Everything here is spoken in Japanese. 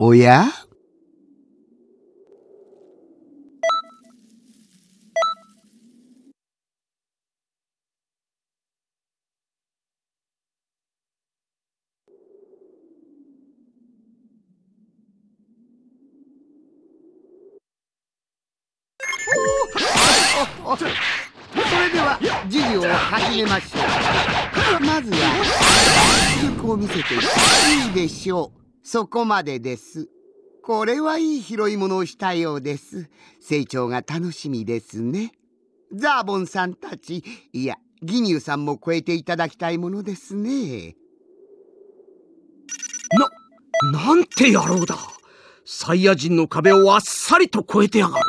おやそれでは授業を始めましょうまずは実力を見せていいでしょうそこまでです。これはいい拾い物をしたようです。成長が楽しみですね。ザーボンさんたちいやギニューさんも超えていただきたいものですね。な、なんて野郎だサイヤ人の壁をあっさりと超えてやがる